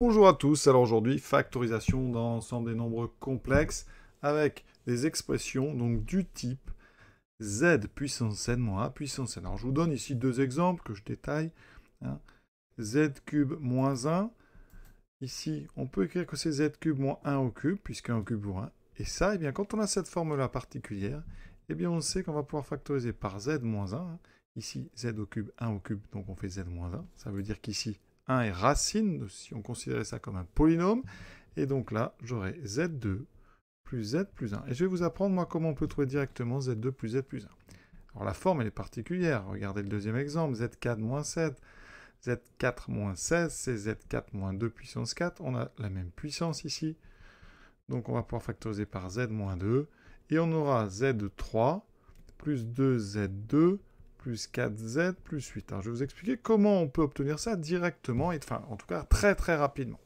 Bonjour à tous, alors aujourd'hui factorisation dans l'ensemble des nombres complexes avec des expressions donc du type z puissance n moins a puissance n. Alors je vous donne ici deux exemples que je détaille, hein. z cube moins 1, ici on peut écrire que c'est z cube moins 1 au cube puisque 1 au cube vaut 1, et ça, et eh bien, quand on a cette forme là particulière, eh bien on sait qu'on va pouvoir factoriser par z moins 1, ici z au cube 1 au cube donc on fait z moins 1, ça veut dire qu'ici 1 est racine, si on considérait ça comme un polynôme. Et donc là, j'aurai z2 plus z plus 1. Et je vais vous apprendre, moi, comment on peut trouver directement z2 plus z plus 1. Alors la forme, elle est particulière. Regardez le deuxième exemple, z4 moins 7. z4 moins 16, c'est z4 moins 2 puissance 4. On a la même puissance ici. Donc on va pouvoir factoriser par z moins 2. Et on aura z3 plus 2z2 plus 4z plus 8. Alors, je vais vous expliquer comment on peut obtenir ça directement, et, enfin en tout cas très très rapidement.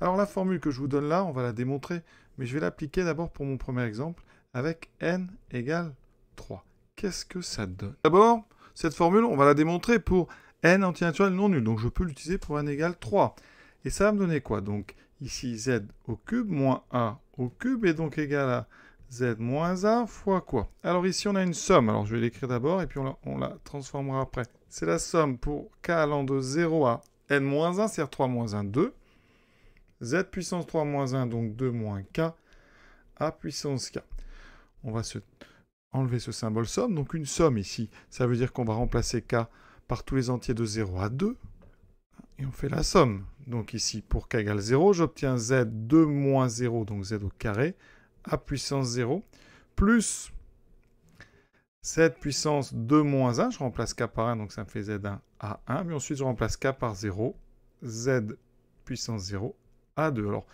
Alors la formule que je vous donne là, on va la démontrer, mais je vais l'appliquer d'abord pour mon premier exemple avec n égale 3. Qu'est-ce que ça donne D'abord, cette formule, on va la démontrer pour n antinaturel non nul, donc je peux l'utiliser pour n égale 3. Et ça va me donner quoi Donc ici z au cube moins a au cube est donc égal à z 1 fois quoi Alors ici, on a une somme. Alors je vais l'écrire d'abord et puis on la, transformera après. C'est la somme pour k allant de 0 à n-1, c'est-à-dire 3 moins 1, 2. z puissance 3 moins 1, donc 2 moins k, à puissance k. On va se enlever ce symbole somme. Donc une somme ici, ça veut dire qu'on va remplacer k par tous les entiers de 0 à 2. Et on fait la somme. Donc ici, pour k égale 0, j'obtiens z 2 moins 0, donc z au carré, a puissance 0, plus Z puissance 2 moins 1, je remplace k par 1, donc ça me fait z1 à 1, mais ensuite je remplace k par 0, z puissance 0 à 2. Alors,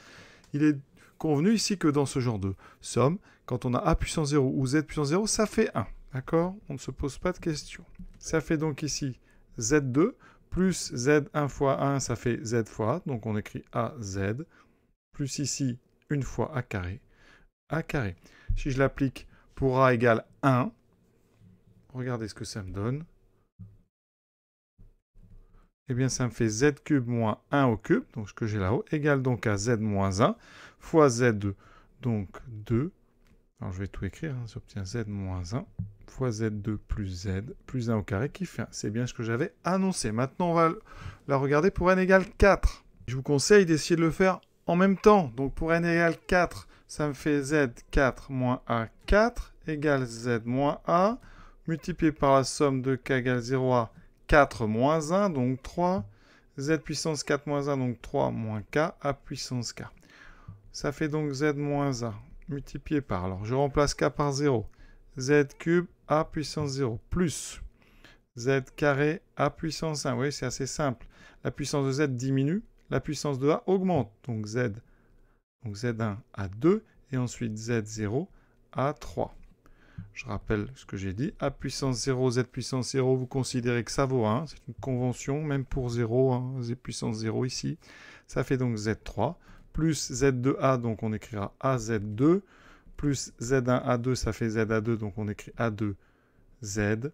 il est convenu ici que dans ce genre de somme, quand on a a puissance 0 ou z puissance 0, ça fait 1. D'accord On ne se pose pas de questions. Ça fait donc ici z2 plus z1 fois 1, ça fait z fois a, donc on écrit az, plus ici une fois a carré, a carré. Si je l'applique pour A égale 1, regardez ce que ça me donne. Eh bien, ça me fait z cube moins 1 au cube, donc ce que j'ai là-haut, égale donc à z moins 1 fois z2, donc 2. Alors, je vais tout écrire, hein. j'obtiens z moins 1 fois z2 plus z plus 1 au carré qui fait 1. C'est bien ce que j'avais annoncé. Maintenant, on va la regarder pour n égale 4. Je vous conseille d'essayer de le faire en même temps. Donc, pour n égale 4, ça me fait z4 moins a4 égale z moins a, multiplié par la somme de k égale 0 à 4 moins 1, donc 3, z puissance 4 moins 1, donc 3 moins k A puissance k. Ça fait donc z moins a, multiplié par, alors je remplace k par 0, z cube a puissance 0, plus z carré a puissance 1. Vous voyez, c'est assez simple. La puissance de z diminue, la puissance de a augmente, donc z donc Z1 à 2 et ensuite Z0 à 3. Je rappelle ce que j'ai dit. A puissance 0, Z puissance 0, vous considérez que ça vaut 1. C'est une convention, même pour 0, hein. Z puissance 0 ici. Ça fait donc Z3 plus Z2A, donc on écrira AZ2, plus Z1A2, ça fait ZA2, donc on écrit A2Z,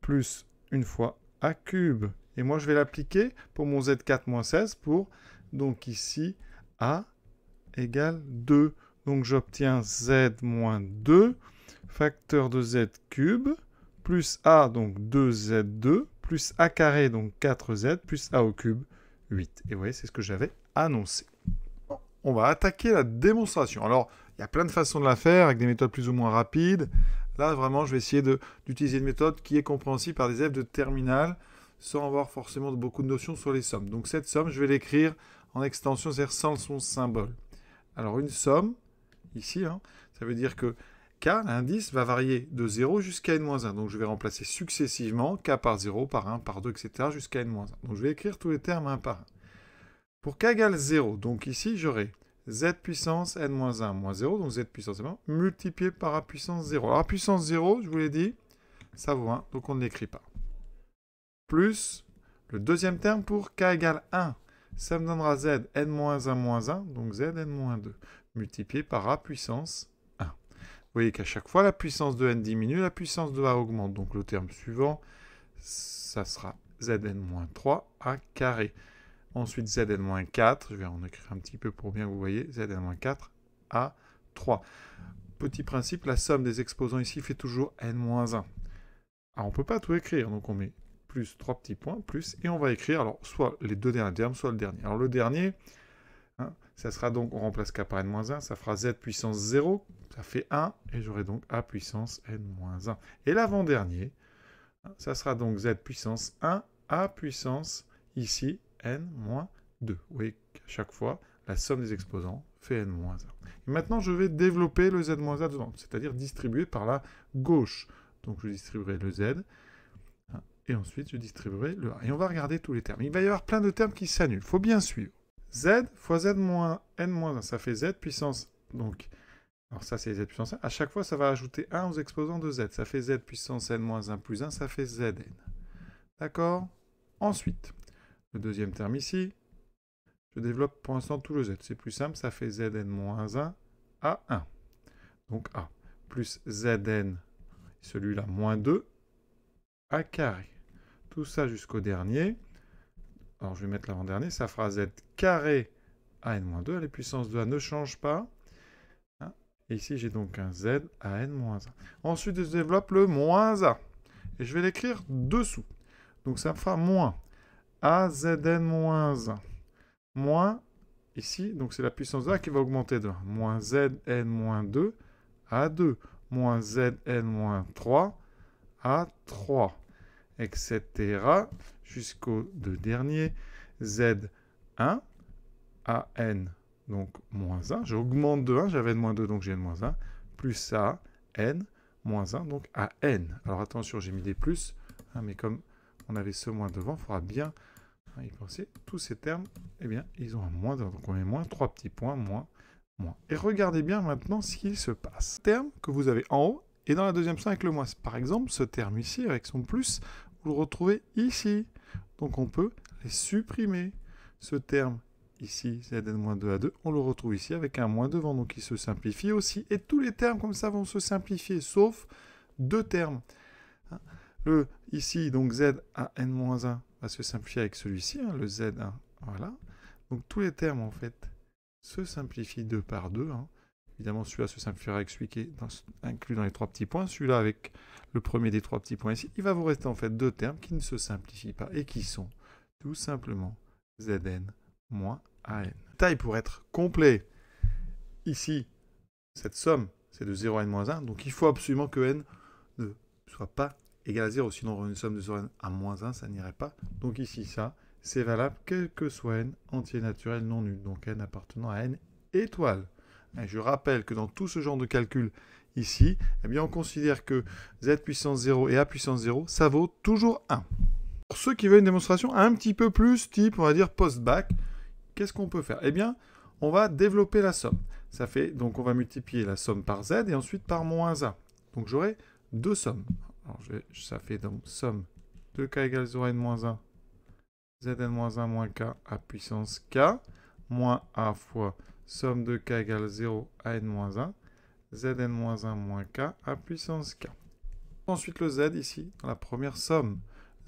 plus une fois A cube. Et moi, je vais l'appliquer pour mon Z4-16 pour, donc ici, A égale 2. Donc j'obtiens z moins 2, facteur de z cube, plus a, donc 2z2, plus a carré, donc 4z, plus a au cube, 8. Et vous voyez, c'est ce que j'avais annoncé. On va attaquer la démonstration. Alors, il y a plein de façons de la faire, avec des méthodes plus ou moins rapides. Là, vraiment, je vais essayer d'utiliser une méthode qui est compréhensible par des élèves de terminale, sans avoir forcément beaucoup de notions sur les sommes. Donc cette somme, je vais l'écrire en extension, c'est-à-dire sans son symbole. Alors une somme, ici, hein, ça veut dire que k, l'indice, va varier de 0 jusqu'à n-1. Donc je vais remplacer successivement k par 0, par 1, par 2, etc. jusqu'à n-1. Donc je vais écrire tous les termes un par un. Pour k égale 0, donc ici j'aurai z puissance n-1 moins 0, donc z puissance n multiplié par a puissance 0. Alors a puissance 0, je vous l'ai dit, ça vaut 1, donc on ne l'écrit pas. Plus le deuxième terme pour k égale 1 ça me donnera z n-1-1, donc zn 2 multiplié par a puissance 1. Vous voyez qu'à chaque fois, la puissance de n diminue, la puissance de a augmente. Donc le terme suivant, ça sera zn-3 a carré. Ensuite zn-4, je vais en écrire un petit peu pour bien que vous voyez, zn-4 a 3. Petit principe, la somme des exposants ici fait toujours n-1. Alors ah, on ne peut pas tout écrire, donc on met plus trois petits points, plus, et on va écrire alors soit les deux derniers termes, soit le dernier. Alors le dernier, hein, ça sera donc, on remplace k par n-1, ça fera z puissance 0, ça fait 1, et j'aurai donc a puissance n-1. Et l'avant-dernier, hein, ça sera donc z puissance 1, a puissance, ici, n-2. Vous voyez qu'à chaque fois, la somme des exposants fait n-1. maintenant, je vais développer le z 1 c'est-à-dire distribuer par la gauche. Donc je distribuerai le z, et ensuite je distribuerai le a Et on va regarder tous les termes. Il va y avoir plein de termes qui s'annulent, il faut bien suivre. z fois z moins n moins 1, ça fait z puissance, donc, alors ça c'est z puissance 1, à chaque fois ça va ajouter 1 aux exposants de z, ça fait z puissance n moins 1 plus 1, ça fait zn. D'accord Ensuite, le deuxième terme ici, je développe pour l'instant tout le z, c'est plus simple, ça fait zn moins 1 à 1. Donc a plus zn, celui-là moins 2, carré. Tout ça jusqu'au dernier. Alors, je vais mettre l'avant-dernier. Ça fera Z carré à N-2. Les puissances de A ne changent pas. Hein ici, j'ai donc un Z à N-1. Ensuite, je développe le moins A. Et je vais l'écrire dessous. Donc, ça me fera moins AZN-1. Moins, ici, donc c'est la puissance de A qui va augmenter de 1. Moins Zn-2 à 2. Moins Zn-3 à 3 etc. Jusqu'au deux derniers, Z1, AN, donc moins 1. J'augmente de 1, j'avais de moins 2, donc j'ai de moins 1, plus A, N, moins 1, donc AN. Alors attention, j'ai mis des plus, hein, mais comme on avait ce moins devant, il faudra bien hein, y penser. Tous ces termes, eh bien, ils ont un moins devant, donc on met moins 3 petits points, moins, moins. Et regardez bien maintenant ce qu'il se passe. Terme que vous avez en haut et dans la deuxième 5 avec le moins. Par exemple, ce terme ici, avec son plus, vous le retrouvez ici. Donc on peut les supprimer. Ce terme ici, Zn-2 à 2, on le retrouve ici avec un moins devant, donc il se simplifie aussi. Et tous les termes comme ça vont se simplifier, sauf deux termes. Le ici, donc Z à N-1 va se simplifier avec celui-ci, hein, le Z1, voilà. Donc tous les termes, en fait, se simplifient deux par deux. Hein. Évidemment, celui-là se simplifiera avec celui qui est inclus dans les trois petits points. Celui-là avec le premier des trois petits points ici. Il va vous rester en fait deux termes qui ne se simplifient pas et qui sont tout simplement Zn moins AN. Taille pour être complet. Ici, cette somme, c'est de 0 à n-1. Donc il faut absolument que n ne soit pas égal à 0. Sinon, une somme de 0 à moins 1, ça n'irait pas. Donc ici, ça, c'est valable quel que soit n entier naturel non nul. Donc n appartenant à n étoile je rappelle que dans tout ce genre de calcul ici, eh bien on considère que z puissance 0 et a puissance 0, ça vaut toujours 1. Pour ceux qui veulent une démonstration un petit peu plus type, on va dire post-bac, qu'est-ce qu'on peut faire Eh bien, on va développer la somme. Ça fait, donc on va multiplier la somme par z et ensuite par moins a. Donc j'aurai deux sommes. ça fait donc somme 2k égale 0n moins 1, zn moins 1 moins k à puissance k, moins a fois somme de k égale 0 à n-1, zn-1 moins k à puissance k. Ensuite le z ici, dans la première somme,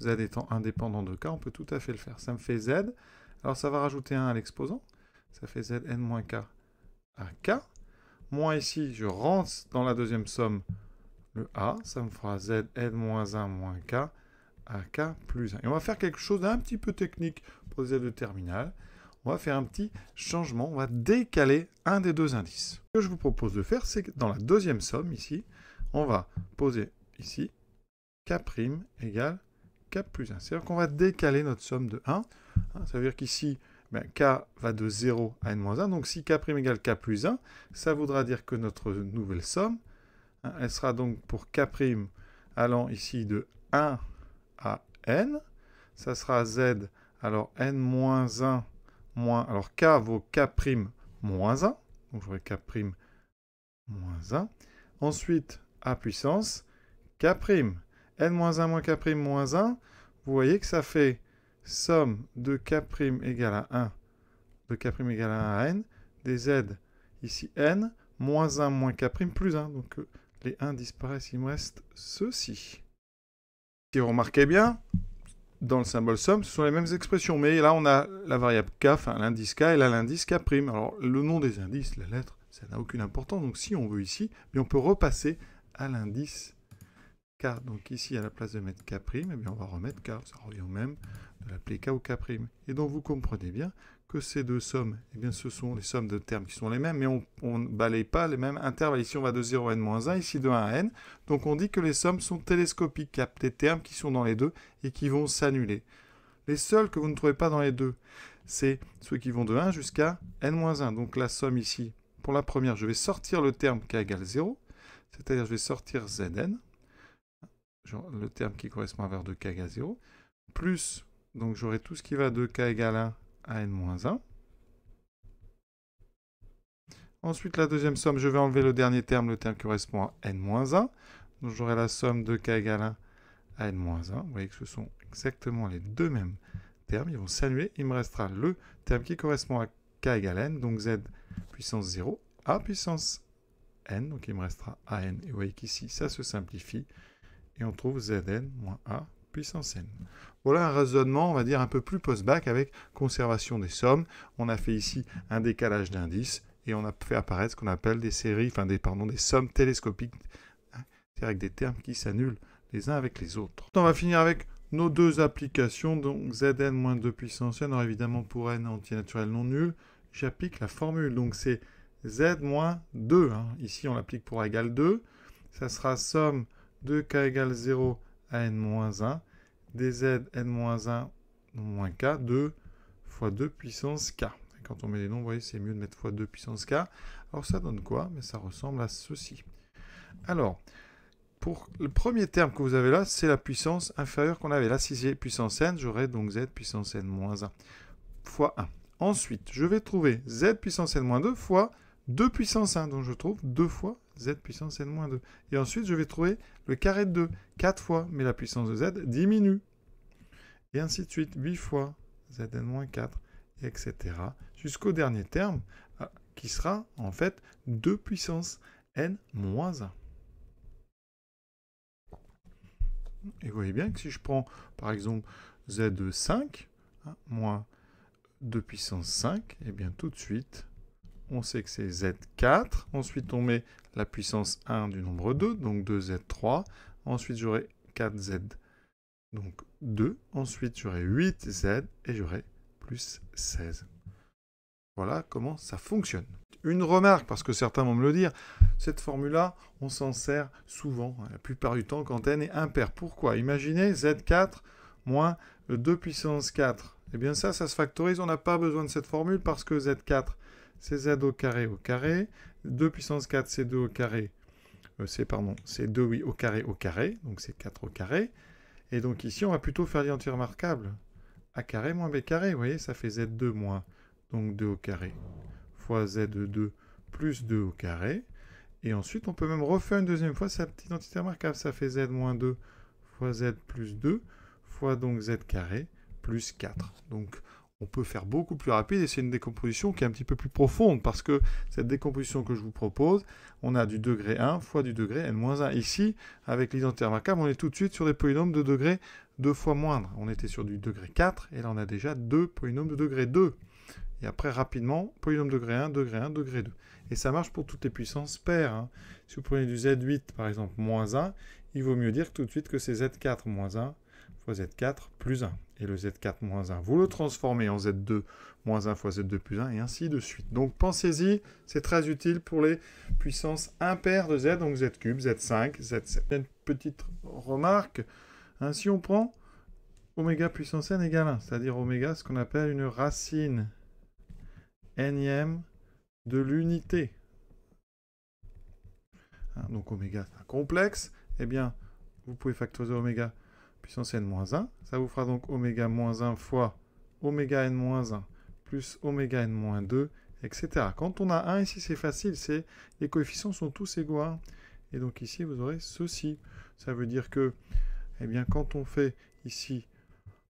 z étant indépendant de k, on peut tout à fait le faire. Ça me fait z, alors ça va rajouter 1 à l'exposant, ça fait zn moins k à k. Moi ici, je rentre dans la deuxième somme le a, ça me fera zn moins 1 moins k à k plus 1. Et on va faire quelque chose d'un petit peu technique pour les de terminale on va faire un petit changement, on va décaler un des deux indices. Ce que je vous propose de faire, c'est que dans la deuxième somme, ici, on va poser ici K' égale K plus 1. C'est-à-dire qu'on va décaler notre somme de 1. Hein, ça veut dire qu'ici, ben, K va de 0 à N-1. Donc si K' égale K plus 1, ça voudra dire que notre nouvelle somme, hein, elle sera donc pour K' allant ici de 1 à N. Ça sera Z, alors N-1 alors k vaut k' moins 1. Donc j'aurai k' moins 1. Ensuite, a puissance k'. n moins 1 moins k' moins 1. Vous voyez que ça fait somme de k' égale à 1, de k' égale à 1 à n, des z, ici n, moins 1 moins k' plus 1. Donc euh, les 1 disparaissent, il me reste ceci. Si vous remarquez bien, dans le symbole somme, ce sont les mêmes expressions. Mais là, on a la variable k, enfin l'indice k, et là, l'indice k'. Alors, le nom des indices, la lettre, ça n'a aucune importance. Donc, si on veut ici, eh on peut repasser à l'indice k. Donc, ici, à la place de mettre k', et eh bien, on va remettre k. Ça revient au même de l'appeler k ou k'. Et donc, vous comprenez bien que ces deux sommes, eh bien, ce sont les sommes de termes qui sont les mêmes, mais on ne balaye pas les mêmes intervalles. Ici, on va de 0 à n-1, ici de 1 à n. Donc, on dit que les sommes sont télescopiques. qu'il y a des termes qui sont dans les deux et qui vont s'annuler. Les seuls que vous ne trouvez pas dans les deux, c'est ceux qui vont de 1 jusqu'à n-1. Donc, la somme ici, pour la première, je vais sortir le terme k égale 0, c'est-à-dire je vais sortir zn, le terme qui correspond à vers de k égale 0, plus, donc j'aurai tout ce qui va de k égale 1 à n-1. Ensuite, la deuxième somme, je vais enlever le dernier terme, le terme qui correspond à n-1. Donc j'aurai la somme de k égale 1 à n-1. Vous voyez que ce sont exactement les deux mêmes termes. Ils vont s'annuler. Il me restera le terme qui correspond à k égale n, donc z puissance 0 à puissance n. Donc il me restera n. Et vous voyez qu'ici, ça se simplifie. Et on trouve zn moins a puissance n. Voilà un raisonnement, on va dire, un peu plus post-bac avec conservation des sommes. On a fait ici un décalage d'indices et on a fait apparaître ce qu'on appelle des séries, enfin des, pardon, des sommes télescopiques, hein. c'est-à-dire avec des termes qui s'annulent les uns avec les autres. On va finir avec nos deux applications, donc Zn moins 2 puissance n, alors évidemment pour n antinaturel non nul, j'applique la formule, donc c'est Z moins 2, hein. ici on l'applique pour A égale 2, ça sera somme de K égale 0 à n-1, dz n-1 moins k 2 fois 2 puissance k. quand on met les nombres, vous voyez, c'est mieux de mettre fois 2 puissance k. Alors ça donne quoi Mais ça ressemble à ceci. Alors, pour le premier terme que vous avez là, c'est la puissance inférieure qu'on avait. Là, si j'ai puissance n, j'aurais donc z puissance n 1 fois 1. Ensuite, je vais trouver z puissance n 2 fois 2 puissance 1, donc je trouve 2 fois z puissance n moins 2. Et ensuite, je vais trouver le carré de 2, 4 fois, mais la puissance de z diminue. Et ainsi de suite, 8 fois zn moins 4, etc. Jusqu'au dernier terme, euh, qui sera en fait 2 puissance n moins 1. Et vous voyez bien que si je prends par exemple z de hein, 5, moins 2 puissance 5, et eh bien tout de suite, on sait que c'est z4. Ensuite, on met la puissance 1 du nombre 2, donc 2z3. Ensuite, j'aurai 4z, donc 2. Ensuite, j'aurai 8z et j'aurai plus 16. Voilà comment ça fonctionne. Une remarque, parce que certains vont me le dire, cette formule-là, on s'en sert souvent, hein, la plupart du temps, quand n est impair. Pourquoi Imaginez z4 moins 2 puissance 4. Eh bien ça, ça se factorise, on n'a pas besoin de cette formule parce que z4, c'est z au carré au carré, 2 puissance 4, c'est 2 au carré, euh, c'est pardon, c'est 2 oui au carré au carré, donc c'est 4 au carré. Et donc ici, on va plutôt faire l'identité remarquable. a carré moins b carré, vous voyez, ça fait z2 moins, donc 2 au carré, fois z2 plus 2 au carré. Et ensuite, on peut même refaire une deuxième fois cette identité remarquable. Ça fait z moins 2 fois z plus 2 fois donc z carré plus 4. Donc, on peut faire beaucoup plus rapide et c'est une décomposition qui est un petit peu plus profonde parce que cette décomposition que je vous propose, on a du degré 1 fois du degré n-1. Ici, avec l'identité remarquable, on est tout de suite sur des polynômes de degré 2 fois moindre. On était sur du degré 4 et là on a déjà deux polynômes de degré 2. Et après, rapidement, polynôme degré 1, degré 1, degré 2. Et ça marche pour toutes les puissances paires. Hein. Si vous prenez du z8, par exemple, moins 1, il vaut mieux dire tout de suite que c'est z4 moins 1 fois Z4 plus 1. Et le Z4 moins 1, vous le transformez en Z2 moins 1 fois Z2 plus 1, et ainsi de suite. Donc pensez-y, c'est très utile pour les puissances impaires de Z, donc Z cube, Z5, Z7. Une petite remarque, hein, si on prend oméga puissance n égale 1, c'est-à-dire oméga, ce qu'on appelle une racine nème de l'unité. Hein, donc oméga, c'est un complexe. et eh bien, vous pouvez factoriser oméga puissance n 1. Ça vous fera donc oméga 1 fois oméga n 1 plus oméga n 2, etc. Quand on a 1 ici, c'est facile, c'est les coefficients sont tous égaux Et donc ici, vous aurez ceci. Ça veut dire que, eh bien, quand on fait ici,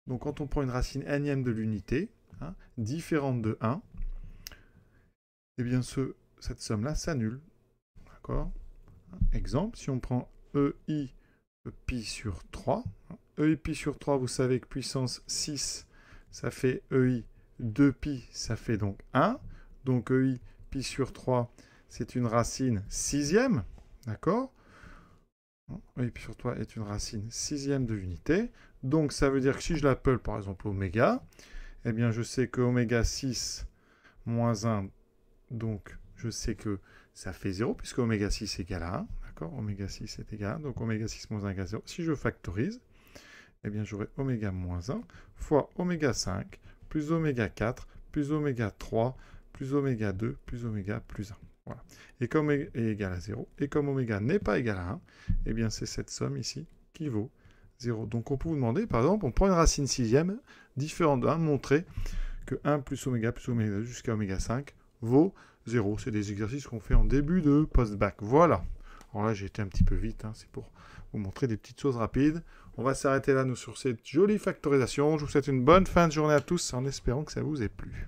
donc quand on prend une racine nème de l'unité, hein, différente de 1, eh bien, ce, cette somme-là s'annule. D'accord Exemple, si on prend EI pi sur 3, hein, pi e sur 3, vous savez que puissance 6, ça fait EI 2pi, ça fait donc 1. Donc EI pi sur 3, c'est une racine sixième, d'accord EI pi sur 3 est une racine sixième de l'unité. Donc ça veut dire que si je l'appelle par exemple oméga, eh bien je sais que oméga 6 moins 1, donc je sais que ça fait 0, puisque oméga 6 est égal à 1, d'accord Oméga 6 est égal à 1, donc oméga 6 moins 1 égale à 0. Si je factorise, eh bien j'aurai oméga moins 1 fois oméga 5 plus oméga 4 plus oméga 3 plus oméga 2 plus oméga plus 1. Voilà. Et comme est égal à 0, et comme oméga n'est pas égal à 1, eh bien c'est cette somme ici qui vaut 0. Donc on peut vous demander, par exemple, on prend une racine sixième différente de 1, montrer que 1 plus oméga plus oméga jusqu'à oméga 5 vaut 0. C'est des exercices qu'on fait en début de post-bac. Voilà. Alors là, j'ai été un petit peu vite, hein. c'est pour vous montrer des petites choses rapides. On va s'arrêter là, nous, sur cette jolie factorisation. Je vous souhaite une bonne fin de journée à tous en espérant que ça vous ait plu.